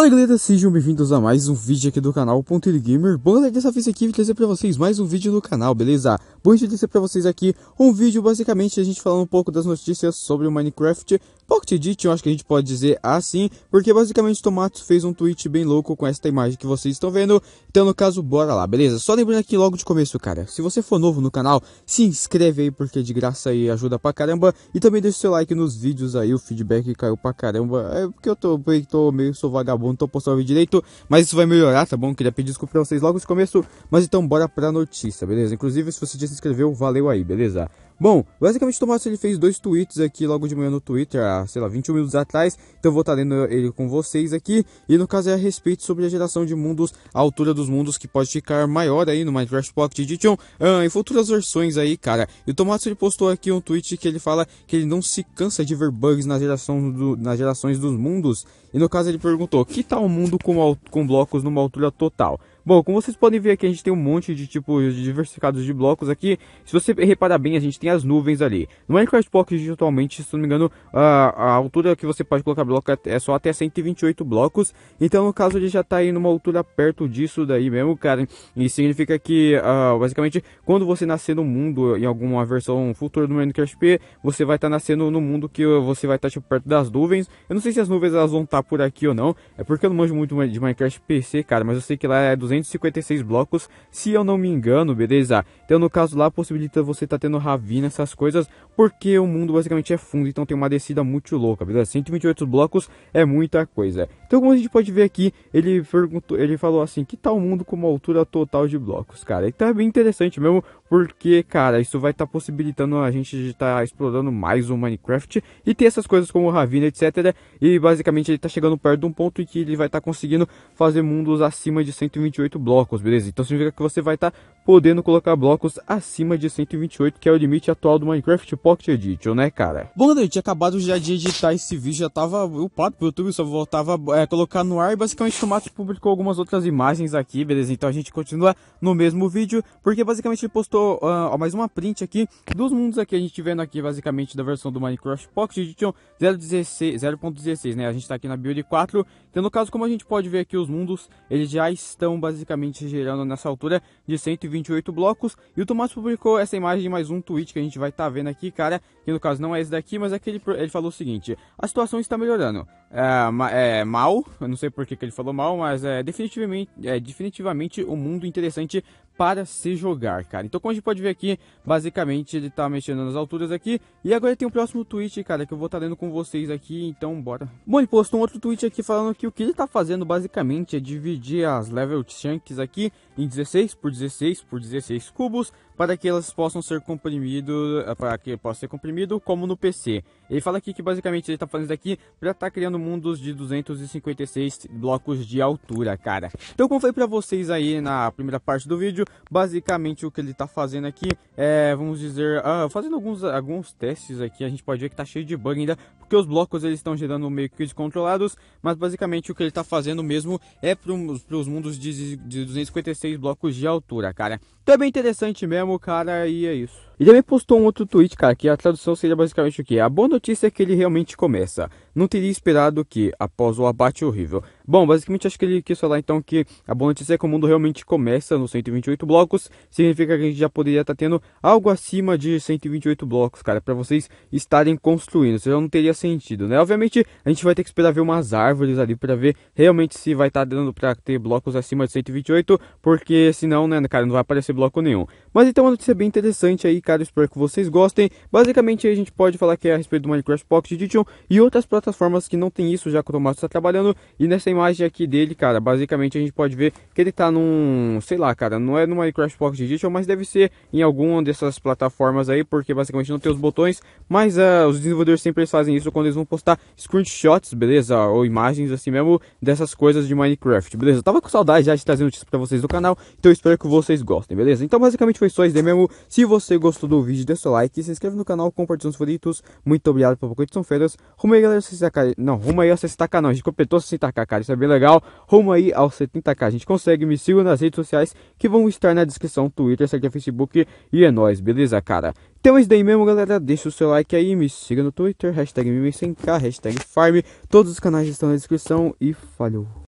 Fala galera, sejam bem-vindos a mais um vídeo aqui do canal Ponto Gamer Bom galera, dessa vez aqui vou trazer pra vocês mais um vídeo do canal, beleza? Bom, eu trazer pra vocês aqui um vídeo basicamente a gente falando um pouco das notícias sobre o Minecraft Pocket Edition, acho que a gente pode dizer assim, porque basicamente o Tomatos fez um tweet bem louco com esta imagem que vocês estão vendo. Então, no caso, bora lá, beleza? Só lembrando aqui logo de começo, cara, se você for novo no canal, se inscreve aí, porque de graça aí ajuda pra caramba. E também deixa o seu like nos vídeos aí, o feedback caiu pra caramba. É porque eu tô, eu tô meio, sou vagabundo, tô postando vídeo direito, mas isso vai melhorar, tá bom? Queria pedir desculpa pra vocês logo de começo, mas então bora pra notícia, beleza? Inclusive, se você já se inscreveu, valeu aí, beleza? Bom, basicamente o Tomás ele fez dois tweets aqui logo de manhã no Twitter, há, sei lá, 21 minutos atrás. Então eu vou estar tá lendo ele com vocês aqui. E no caso é a respeito sobre a geração de mundos, a altura dos mundos que pode ficar maior aí no Minecraft Pocket Edition ah, e futuras versões aí, cara. E o Tomás ele postou aqui um tweet que ele fala que ele não se cansa de ver bugs na geração do, nas gerações dos mundos. E no caso ele perguntou: que tal um mundo com, com blocos numa altura total? Bom, como vocês podem ver aqui, a gente tem um monte de tipos diversificados de blocos aqui. Se você reparar bem, a gente tem as nuvens ali. No Minecraft Pocket, atualmente, se não me engano, a, a altura que você pode colocar bloco é, é só até 128 blocos. Então, no caso, ele já está aí numa altura perto disso daí mesmo, cara. E significa que, uh, basicamente, quando você nascer no mundo, em alguma versão futura do Minecraft P, você vai estar tá nascendo no mundo que você vai estar, tá, tipo, perto das nuvens. Eu não sei se as nuvens elas vão estar tá por aqui ou não. É porque eu não manjo muito de Minecraft PC, cara, mas eu sei que lá é dos 256 blocos, se eu não me engano, beleza? Então no caso lá possibilita você tá tendo ravina, essas coisas, porque o mundo basicamente é fundo, então tem uma descida muito louca, beleza? 128 blocos é muita coisa. Então como a gente pode ver aqui, ele perguntou, ele falou assim, que tal o mundo com uma altura total de blocos, cara? Então é bem interessante mesmo, porque, cara, isso vai estar tá possibilitando a gente estar tá explorando mais o Minecraft e ter essas coisas como Ravina, etc. E basicamente ele está chegando perto de um ponto em que ele vai estar tá conseguindo fazer mundos acima de 128 blocos, beleza? Então significa que você vai estar tá podendo colocar blocos acima de 128, que é o limite atual do Minecraft Pocket Edition, né, cara? Bom, eu tinha acabado já de editar esse vídeo, já tava upado pro YouTube, só voltava é, colocar no ar e basicamente o Matos publicou algumas outras imagens aqui, beleza? Então a gente continua no mesmo vídeo, porque basicamente ele postou uh, mais uma print aqui dos mundos aqui. A gente vendo aqui basicamente da versão do Minecraft Pocket Edition 0.16, né? A gente tá aqui na build 4. Então, no caso, como a gente pode ver aqui, os mundos eles já estão basicamente gerando nessa altura de 128 blocos. E o Tomás publicou essa imagem de mais um tweet que a gente vai estar tá vendo aqui, cara. Que no caso não é esse daqui, mas é que ele, ele falou o seguinte: a situação está melhorando. É, é mal, eu não sei por que, que ele falou mal, mas é definitivamente, é definitivamente um mundo interessante para se jogar, cara. Então, como a gente pode ver aqui, basicamente ele tá mexendo nas alturas aqui. E agora tem o um próximo tweet, cara, que eu vou estar tá lendo com vocês aqui, então bora. Bom, ele postou um outro tweet aqui falando que o que ele tá fazendo basicamente é dividir as level chunks aqui em 16 por 16 por 16 cubos para que elas possam ser comprimido, eh, para que possa ser comprimido como no PC. Ele fala aqui que basicamente ele tá fazendo aqui para estar tá criando mundos de 256 blocos de altura, cara. Então, como foi para vocês aí na primeira parte do vídeo, Basicamente o que ele está fazendo aqui é, vamos dizer, ah, fazendo alguns, alguns testes aqui, a gente pode ver que está cheio de bug ainda, porque os blocos eles estão gerando meio que descontrolados, mas basicamente o que ele está fazendo mesmo é para os mundos de, de 256 blocos de altura, cara. Então é bem interessante mesmo, cara, e é isso. E também postou um outro tweet, cara, que a tradução seria basicamente o quê? A boa notícia é que ele realmente começa. Não teria esperado que, após o abate horrível. Bom, basicamente acho que ele quis falar então que a boa notícia é que o mundo realmente começa nos 128 blocos. Significa que a gente já poderia estar tá tendo algo acima de 128 blocos, cara, para vocês estarem construindo. Isso já não teria sentido, né? Obviamente a gente vai ter que esperar ver umas árvores ali para ver realmente se vai estar tá dando para ter blocos acima de 128, porque senão, né, cara, não vai aparecer bloco nenhum. Mas então uma notícia bem interessante aí, cara espero que vocês gostem. Basicamente a gente pode falar que é a respeito do Minecraft Pocket Edition e outras plataformas que não tem isso, já que o Tomás está trabalhando. E nessa imagem aqui dele, cara, basicamente a gente pode ver que ele está num, sei lá, cara, não é no Minecraft Pocket Edition, mas deve ser em alguma dessas plataformas aí, porque basicamente não tem os botões, mas uh, os desenvolvedores sempre fazem isso quando eles vão postar screenshots, beleza? Ou imagens assim mesmo dessas coisas de Minecraft, beleza? Eu tava com saudade já de trazer notícias para vocês do canal, então espero que vocês gostem, beleza? Então basicamente foi só isso aí mesmo. Se você gostou gostou do vídeo, deixa o like, se inscreve no canal, compartilha os favoritos. Muito obrigado pela curtição, feiras. Rumo aí, galera, se k Não, rumo aí aos 60k, não. A gente completou 60k, cara. Isso é bem legal. Rumo aí aos 70k. A gente consegue. Me siga nas redes sociais que vão estar na descrição: Twitter, Instagram, Facebook. E é nóis, beleza, cara? Então é isso daí mesmo, galera. Deixa o seu like aí, me siga no Twitter, hashtag mime 100k, hashtag farm. Todos os canais estão na descrição e falhou.